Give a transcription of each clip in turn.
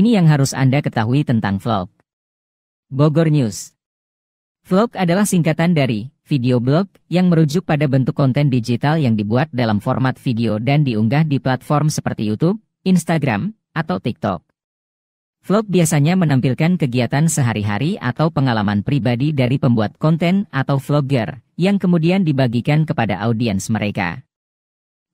Ini yang harus Anda ketahui tentang vlog. Bogor News Vlog adalah singkatan dari video blog yang merujuk pada bentuk konten digital yang dibuat dalam format video dan diunggah di platform seperti YouTube, Instagram, atau TikTok. Vlog biasanya menampilkan kegiatan sehari-hari atau pengalaman pribadi dari pembuat konten atau vlogger, yang kemudian dibagikan kepada audiens mereka.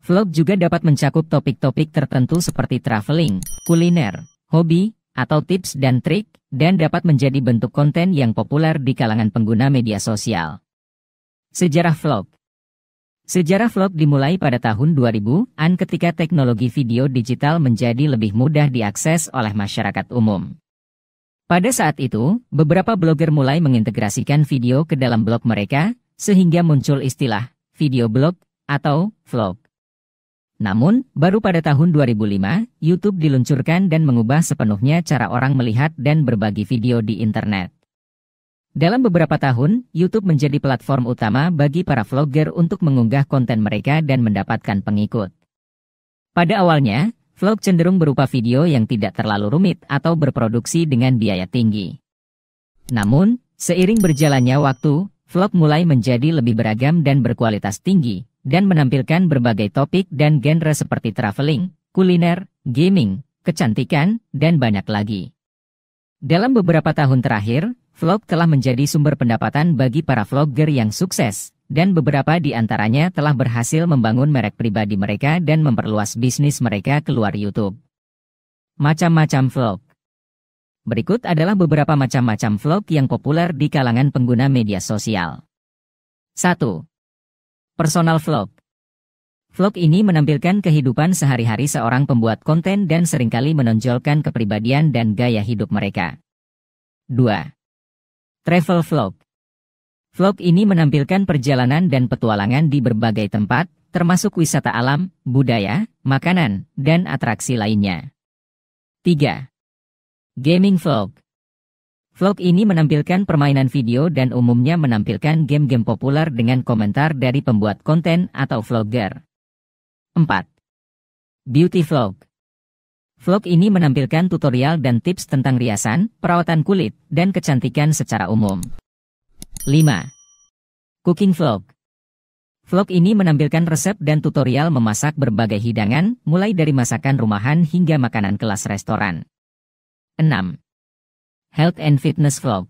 Vlog juga dapat mencakup topik-topik tertentu seperti traveling, kuliner, hobi, atau tips dan trik, dan dapat menjadi bentuk konten yang populer di kalangan pengguna media sosial. Sejarah Vlog Sejarah vlog dimulai pada tahun 2000-an ketika teknologi video digital menjadi lebih mudah diakses oleh masyarakat umum. Pada saat itu, beberapa blogger mulai mengintegrasikan video ke dalam blog mereka, sehingga muncul istilah video blog atau vlog. Namun, baru pada tahun 2005, YouTube diluncurkan dan mengubah sepenuhnya cara orang melihat dan berbagi video di internet. Dalam beberapa tahun, YouTube menjadi platform utama bagi para vlogger untuk mengunggah konten mereka dan mendapatkan pengikut. Pada awalnya, vlog cenderung berupa video yang tidak terlalu rumit atau berproduksi dengan biaya tinggi. Namun, seiring berjalannya waktu, vlog mulai menjadi lebih beragam dan berkualitas tinggi, dan menampilkan berbagai topik dan genre seperti traveling, kuliner, gaming, kecantikan, dan banyak lagi. Dalam beberapa tahun terakhir, vlog telah menjadi sumber pendapatan bagi para vlogger yang sukses, dan beberapa di antaranya telah berhasil membangun merek pribadi mereka dan memperluas bisnis mereka keluar YouTube. Macam-macam vlog Berikut adalah beberapa macam-macam vlog yang populer di kalangan pengguna media sosial. 1. Personal vlog. Vlog ini menampilkan kehidupan sehari-hari seorang pembuat konten dan seringkali menonjolkan kepribadian dan gaya hidup mereka. 2. Travel vlog. Vlog ini menampilkan perjalanan dan petualangan di berbagai tempat, termasuk wisata alam, budaya, makanan, dan atraksi lainnya. 3. Gaming vlog. Vlog ini menampilkan permainan video dan umumnya menampilkan game-game populer dengan komentar dari pembuat konten atau vlogger. 4. Beauty Vlog Vlog ini menampilkan tutorial dan tips tentang riasan, perawatan kulit, dan kecantikan secara umum. 5. Cooking Vlog Vlog ini menampilkan resep dan tutorial memasak berbagai hidangan, mulai dari masakan rumahan hingga makanan kelas restoran. 6. Health and Fitness Vlog.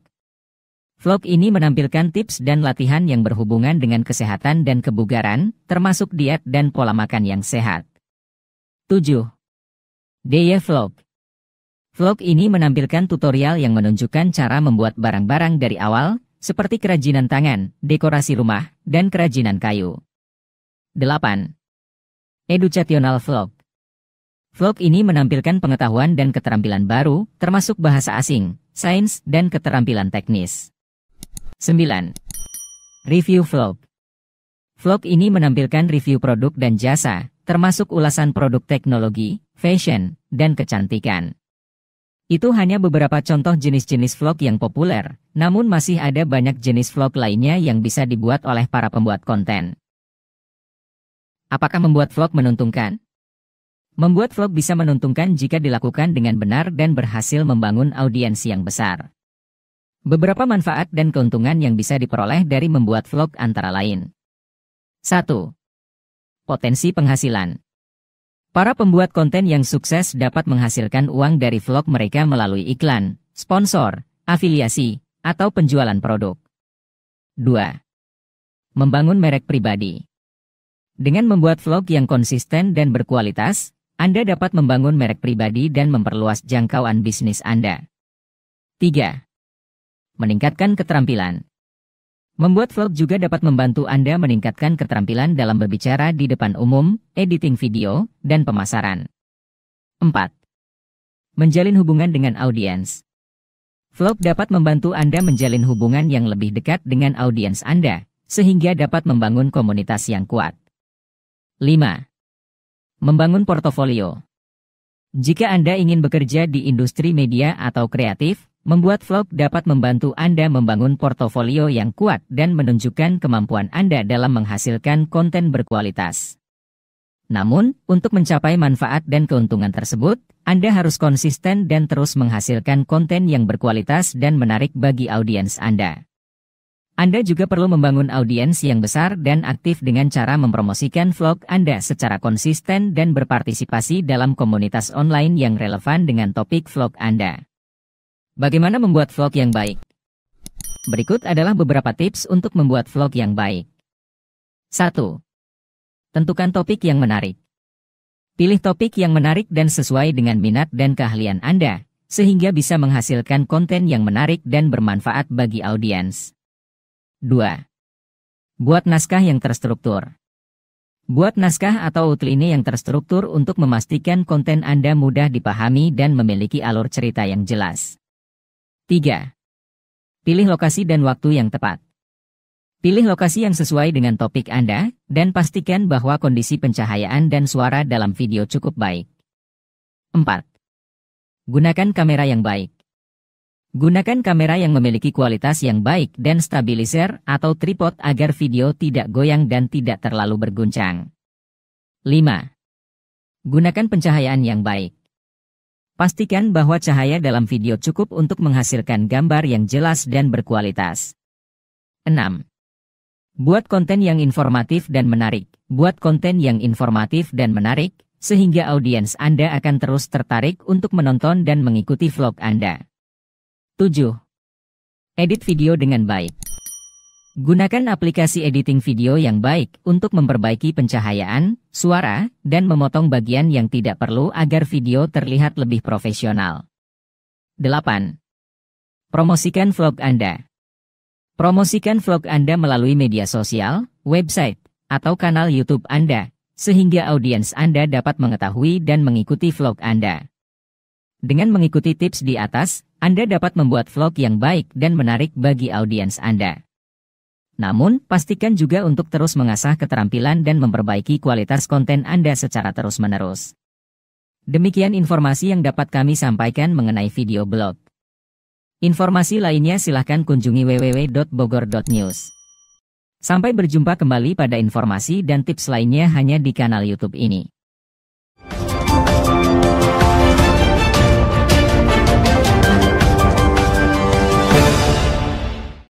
Vlog ini menampilkan tips dan latihan yang berhubungan dengan kesehatan dan kebugaran, termasuk diet dan pola makan yang sehat. 7. Daya Vlog Vlog ini menampilkan tutorial yang menunjukkan cara membuat barang-barang dari awal, seperti kerajinan tangan, dekorasi rumah, dan kerajinan kayu. 8. Educational Vlog Vlog ini menampilkan pengetahuan dan keterampilan baru, termasuk bahasa asing, sains, dan keterampilan teknis. 9. Review Vlog Vlog ini menampilkan review produk dan jasa, termasuk ulasan produk teknologi, fashion, dan kecantikan. Itu hanya beberapa contoh jenis-jenis vlog yang populer, namun masih ada banyak jenis vlog lainnya yang bisa dibuat oleh para pembuat konten. Apakah membuat vlog menuntungkan? Membuat vlog bisa menuntungkan jika dilakukan dengan benar dan berhasil membangun audiensi yang besar. Beberapa manfaat dan keuntungan yang bisa diperoleh dari membuat vlog antara lain. 1. Potensi penghasilan. Para pembuat konten yang sukses dapat menghasilkan uang dari vlog mereka melalui iklan, sponsor, afiliasi, atau penjualan produk. 2. Membangun merek pribadi. Dengan membuat vlog yang konsisten dan berkualitas, anda dapat membangun merek pribadi dan memperluas jangkauan bisnis Anda. 3. Meningkatkan keterampilan. Membuat vlog juga dapat membantu Anda meningkatkan keterampilan dalam berbicara di depan umum, editing video, dan pemasaran. 4. Menjalin hubungan dengan audiens. Vlog dapat membantu Anda menjalin hubungan yang lebih dekat dengan audiens Anda, sehingga dapat membangun komunitas yang kuat. 5. Membangun portofolio. Jika Anda ingin bekerja di industri media atau kreatif, membuat vlog dapat membantu Anda membangun portofolio yang kuat dan menunjukkan kemampuan Anda dalam menghasilkan konten berkualitas. Namun, untuk mencapai manfaat dan keuntungan tersebut, Anda harus konsisten dan terus menghasilkan konten yang berkualitas dan menarik bagi audiens Anda. Anda juga perlu membangun audiens yang besar dan aktif dengan cara mempromosikan vlog Anda secara konsisten dan berpartisipasi dalam komunitas online yang relevan dengan topik vlog Anda. Bagaimana membuat vlog yang baik? Berikut adalah beberapa tips untuk membuat vlog yang baik. 1. Tentukan topik yang menarik. Pilih topik yang menarik dan sesuai dengan minat dan keahlian Anda, sehingga bisa menghasilkan konten yang menarik dan bermanfaat bagi audiens. 2. Buat naskah yang terstruktur. Buat naskah atau ini yang terstruktur untuk memastikan konten Anda mudah dipahami dan memiliki alur cerita yang jelas. 3. Pilih lokasi dan waktu yang tepat. Pilih lokasi yang sesuai dengan topik Anda, dan pastikan bahwa kondisi pencahayaan dan suara dalam video cukup baik. 4. Gunakan kamera yang baik. Gunakan kamera yang memiliki kualitas yang baik dan stabilizer atau tripod agar video tidak goyang dan tidak terlalu berguncang. 5. Gunakan pencahayaan yang baik. Pastikan bahwa cahaya dalam video cukup untuk menghasilkan gambar yang jelas dan berkualitas. 6. Buat konten yang informatif dan menarik. Buat konten yang informatif dan menarik, sehingga audiens Anda akan terus tertarik untuk menonton dan mengikuti vlog Anda. 7. Edit video dengan baik. Gunakan aplikasi editing video yang baik untuk memperbaiki pencahayaan, suara, dan memotong bagian yang tidak perlu agar video terlihat lebih profesional. 8. Promosikan vlog Anda. Promosikan vlog Anda melalui media sosial, website, atau kanal YouTube Anda, sehingga audiens Anda dapat mengetahui dan mengikuti vlog Anda. Dengan mengikuti tips di atas, Anda dapat membuat vlog yang baik dan menarik bagi audiens Anda. Namun, pastikan juga untuk terus mengasah keterampilan dan memperbaiki kualitas konten Anda secara terus-menerus. Demikian informasi yang dapat kami sampaikan mengenai video blog. Informasi lainnya silahkan kunjungi www.bogor.news. Sampai berjumpa kembali pada informasi dan tips lainnya hanya di kanal YouTube ini.